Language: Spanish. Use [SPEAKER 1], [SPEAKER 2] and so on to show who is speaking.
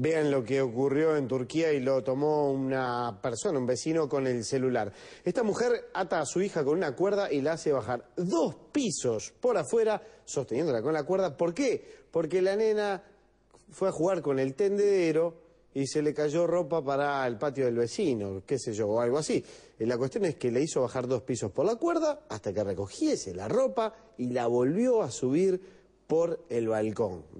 [SPEAKER 1] Vean lo que ocurrió en Turquía y lo tomó una persona, un vecino, con el celular. Esta mujer ata a su hija con una cuerda y la hace bajar dos pisos por afuera, sosteniéndola con la cuerda. ¿Por qué? Porque la nena fue a jugar con el tendedero y se le cayó ropa para el patio del vecino, qué sé yo, o algo así. Eh, la cuestión es que le hizo bajar dos pisos por la cuerda hasta que recogiese la ropa y la volvió a subir por el balcón.